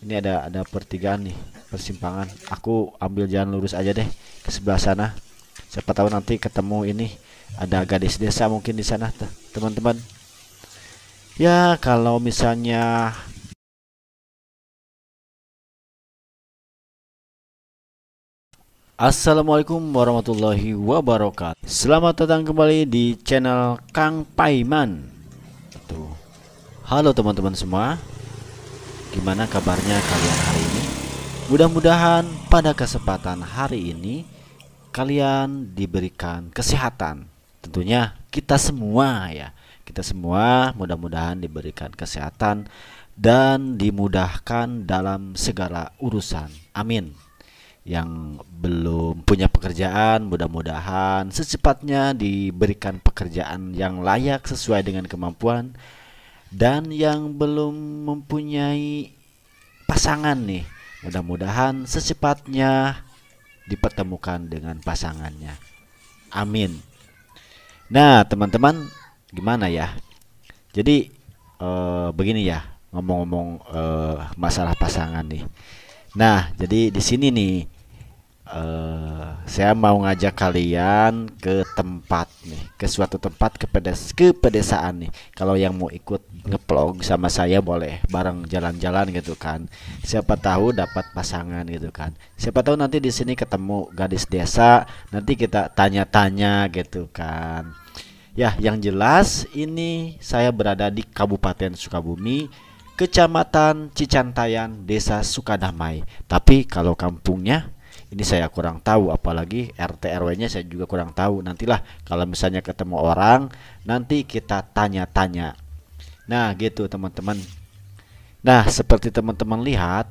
ini ada ada pertigaan nih persimpangan aku ambil jalan lurus aja deh ke sebelah sana siapa tahu nanti ketemu ini ada gadis desa mungkin di sana teman-teman ya kalau misalnya Assalamualaikum warahmatullahi wabarakatuh Selamat datang kembali di channel Kang Paiman Halo teman-teman semua Gimana kabarnya kalian hari ini? Mudah-mudahan pada kesempatan hari ini kalian diberikan kesehatan. Tentunya kita semua ya. Kita semua mudah-mudahan diberikan kesehatan dan dimudahkan dalam segala urusan. Amin. Yang belum punya pekerjaan, mudah-mudahan secepatnya diberikan pekerjaan yang layak sesuai dengan kemampuan dan yang belum mempunyai pasangan nih mudah-mudahan secepatnya dipertemukan dengan pasangannya amin nah teman-teman gimana ya jadi eh, begini ya ngomong-ngomong eh, masalah pasangan nih nah jadi di sini nih Eh, saya mau ngajak kalian ke tempat nih, ke suatu tempat ke pedes ke pedesaan nih. Kalau yang mau ikut ngeplog sama saya boleh bareng jalan-jalan gitu kan. Siapa tahu dapat pasangan gitu kan. Siapa tahu nanti di sini ketemu gadis desa, nanti kita tanya-tanya gitu kan. Ya, yang jelas ini saya berada di Kabupaten Sukabumi, Kecamatan Cicantayan, Desa Sukadamai. Tapi kalau kampungnya ini saya kurang tahu apalagi RT RW-nya saya juga kurang tahu nantilah kalau misalnya ketemu orang nanti kita tanya-tanya nah gitu teman-teman nah seperti teman-teman lihat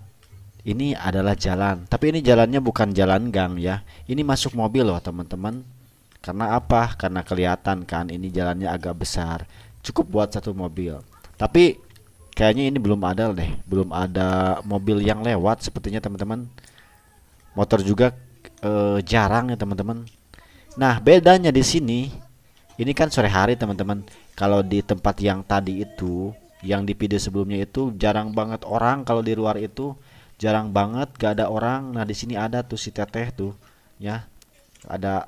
ini adalah jalan tapi ini jalannya bukan jalan gang ya ini masuk mobil loh teman-teman karena apa karena kelihatan kan ini jalannya agak besar cukup buat satu mobil tapi kayaknya ini belum ada deh belum ada mobil yang lewat sepertinya teman-teman motor juga e, jarang ya teman-teman nah bedanya di sini ini kan sore hari teman-teman kalau di tempat yang tadi itu yang di video sebelumnya itu jarang banget orang kalau di luar itu jarang banget gak ada orang nah di sini ada tuh si teteh tuh ya ada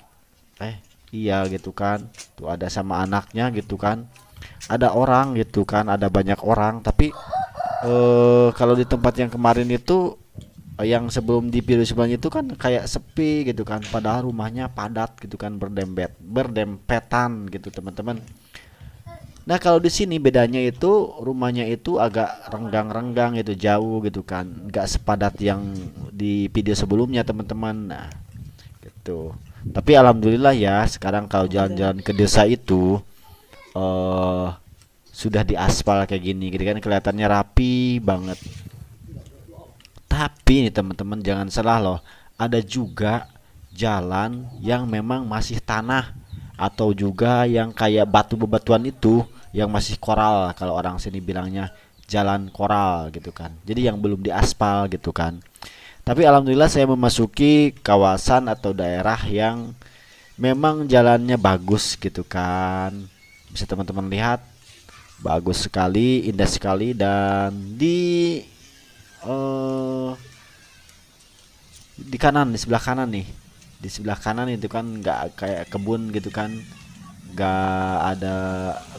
eh iya gitu kan tuh ada sama anaknya gitu kan ada orang gitu kan ada banyak orang tapi eh kalau di tempat yang kemarin itu Eh, yang sebelum di video sebelumnya itu kan kayak sepi gitu kan padahal rumahnya padat gitu kan berdempet berdempetan gitu teman-teman nah kalau di sini bedanya itu rumahnya itu agak renggang-renggang gitu jauh gitu kan nggak sepadat yang di video sebelumnya teman-teman nah gitu tapi alhamdulillah ya sekarang kalau jalan-jalan ke desa itu eh uh, sudah diaspal kayak gini gitu kan kelihatannya rapi banget tapi nih teman-teman jangan salah loh, ada juga jalan yang memang masih tanah atau juga yang kayak batu bebatuan itu yang masih koral kalau orang sini bilangnya jalan koral gitu kan. Jadi yang belum diaspal gitu kan. Tapi alhamdulillah saya memasuki kawasan atau daerah yang memang jalannya bagus gitu kan. Bisa teman-teman lihat bagus sekali, indah sekali dan di uh, di kanan di sebelah kanan nih di sebelah kanan itu kan nggak kayak kebun gitu kan nggak ada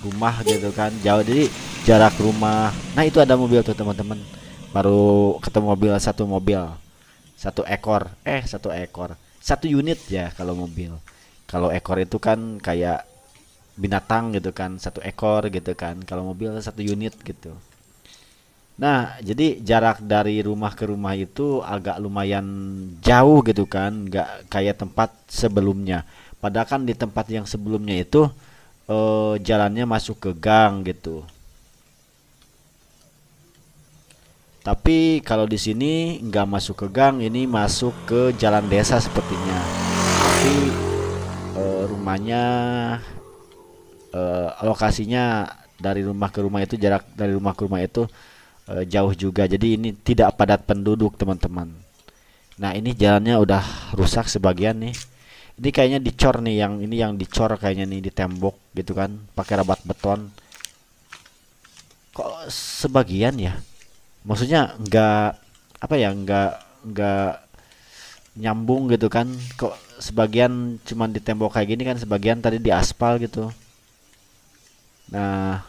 rumah gitu kan jauh jadi jarak rumah nah itu ada mobil tuh teman-teman baru ketemu mobil satu mobil satu ekor eh satu ekor satu unit ya kalau mobil kalau ekor itu kan kayak binatang gitu kan satu ekor gitu kan kalau mobil satu unit gitu Nah, jadi jarak dari rumah ke rumah itu agak lumayan jauh gitu kan, nggak kayak tempat sebelumnya. Padahal kan di tempat yang sebelumnya itu eh, jalannya masuk ke gang gitu. Tapi kalau di sini nggak masuk ke gang, ini masuk ke jalan desa sepertinya. Tapi eh, rumahnya eh, lokasinya dari rumah ke rumah itu jarak dari rumah ke rumah itu Eh, jauh juga. Jadi ini tidak padat penduduk, teman-teman. Nah, ini jalannya udah rusak sebagian nih. Ini kayaknya dicor nih yang ini yang dicor kayaknya nih di tembok gitu kan, pakai rabat beton. Kok sebagian ya? Maksudnya enggak apa ya, enggak enggak nyambung gitu kan. Kok sebagian cuman di tembok kayak gini kan, sebagian tadi di aspal gitu. Nah,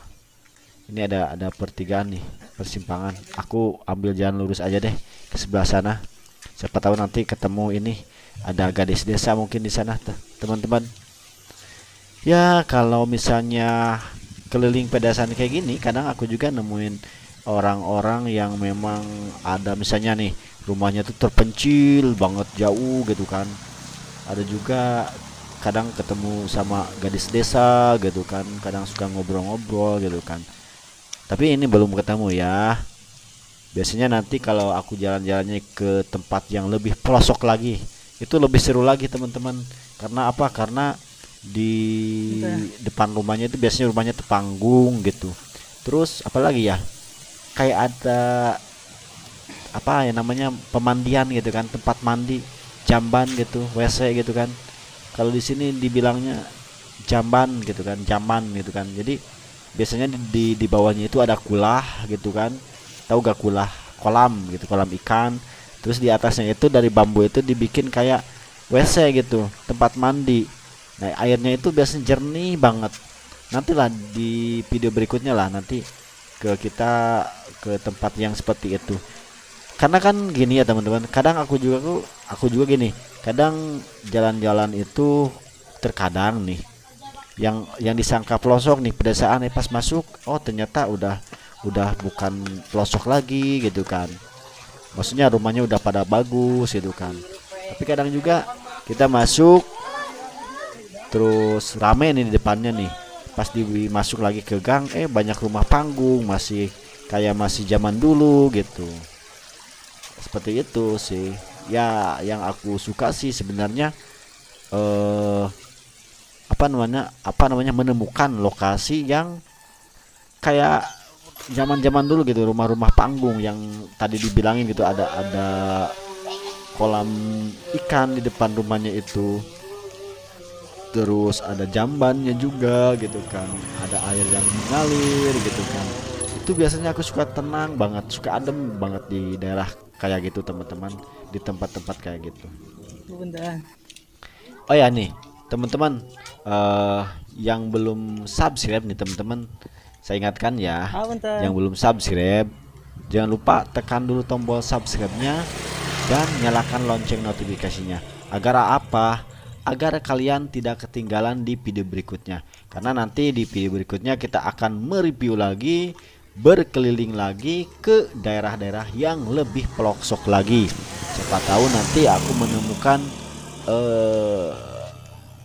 ini ada ada pertigaan nih persimpangan aku ambil jalan lurus aja deh ke sebelah sana siapa tahu nanti ketemu ini ada gadis desa mungkin di sana teman-teman ya kalau misalnya keliling pedesaan kayak gini kadang aku juga nemuin orang-orang yang memang ada misalnya nih rumahnya tuh terpencil banget jauh gitu kan ada juga kadang ketemu sama gadis desa gitu kan kadang suka ngobrol-ngobrol gitu kan tapi ini belum ketemu ya biasanya nanti kalau aku jalan-jalannya ke tempat yang lebih pelosok lagi itu lebih seru lagi teman-teman karena apa karena di Betul. Gitu ya. depan rumahnya itu biasanya rumahnya tepanggung gitu terus apalagi ya kayak ada apa ya namanya pemandian gitu kan tempat mandi jamban gitu wc gitu kan kalau di sini dibilangnya jamban gitu kan jaman gitu kan jadi biasanya di, di di bawahnya itu ada kulah gitu kan tahu gak kulah kolam gitu kolam ikan terus di atasnya itu dari bambu itu dibikin kayak WC gitu tempat mandi nah airnya itu biasanya jernih banget nantilah di video berikutnya lah nanti ke kita ke tempat yang seperti itu karena kan gini ya teman-teman kadang aku juga aku aku juga gini kadang jalan-jalan itu terkadang nih yang yang disangka pelosok nih pedesaan nih pas masuk oh ternyata udah udah bukan pelosok lagi gitu kan maksudnya rumahnya udah pada bagus gitu kan tapi kadang juga kita masuk terus rame nih di depannya nih pas di masuk lagi ke gang eh banyak rumah panggung masih kayak masih zaman dulu gitu seperti itu sih ya yang aku suka sih sebenarnya eh apa namanya apa namanya menemukan lokasi yang kayak zaman-zaman dulu gitu rumah-rumah panggung yang tadi dibilangin gitu ada ada kolam ikan di depan rumahnya itu terus ada jambannya juga gitu kan ada air yang mengalir gitu kan itu biasanya aku suka tenang banget suka adem banget di daerah kayak gitu teman-teman di tempat-tempat kayak gitu oh ya nih teman-teman uh, yang belum subscribe nih teman-teman saya ingatkan ya ah, yang belum subscribe jangan lupa tekan dulu tombol subscribe-nya dan nyalakan lonceng notifikasinya agar apa agar kalian tidak ketinggalan di video berikutnya karena nanti di video berikutnya kita akan mereview lagi berkeliling lagi ke daerah-daerah yang lebih pelosok lagi siapa tahu nanti aku menemukan eh,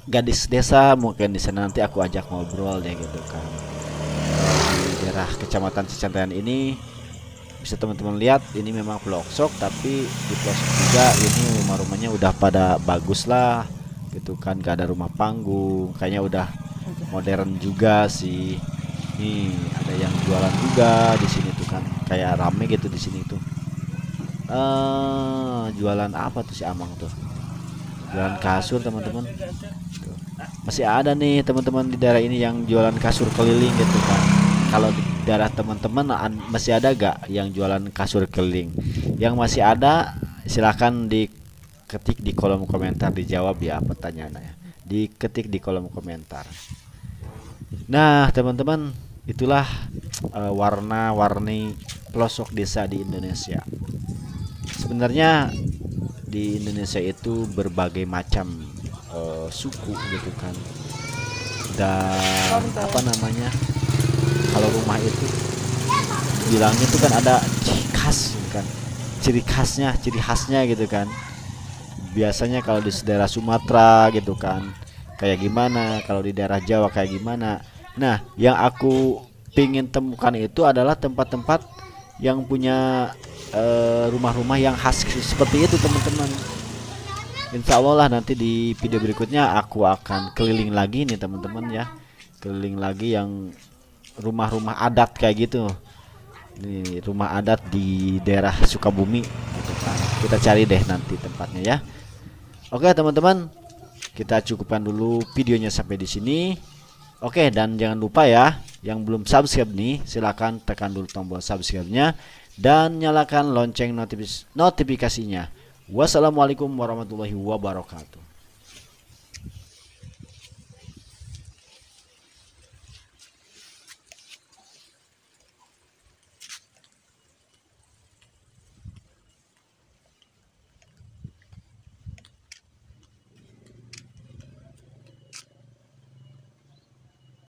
gadis desa mungkin di sana nanti aku ajak ngobrol deh gitu kan di daerah kecamatan Cicantayan ini bisa teman-teman lihat ini memang pelosok tapi di pelosok juga ini rumah-rumahnya udah pada bagus lah gitu kan gak ada rumah panggung kayaknya udah modern juga sih nih ada yang jualan juga di sini tuh kan kayak rame gitu di sini tuh eh uh, jualan apa tuh si Amang tuh jualan kasur teman-teman masih ada nih teman-teman di daerah ini yang jualan kasur keliling gitu kan kalau di daerah teman-teman masih ada gak yang jualan kasur keliling yang masih ada silahkan diketik di kolom komentar dijawab ya pertanyaannya diketik di kolom komentar nah teman-teman itulah uh, warna-warni pelosok desa di Indonesia sebenarnya di Indonesia itu berbagai macam uh, suku gitu kan dan apa namanya kalau rumah itu bilangnya itu kan ada ciri khas gitu kan ciri khasnya ciri khasnya gitu kan biasanya kalau di daerah Sumatera gitu kan kayak gimana kalau di daerah Jawa kayak gimana nah yang aku pingin temukan itu adalah tempat-tempat yang punya Eh, rumah-rumah yang khas seperti itu teman-teman Insya Allah lah nanti di video berikutnya aku akan keliling lagi nih teman-teman ya keliling lagi yang rumah-rumah adat kayak gitu Nih rumah adat di daerah Sukabumi kita cari deh nanti tempatnya ya Oke teman-teman kita cukupkan dulu videonya sampai di sini Oke dan jangan lupa ya yang belum subscribe nih silahkan tekan dulu tombol subscribe-nya dan nyalakan lonceng notifikasinya. Wassalamualaikum warahmatullahi wabarakatuh.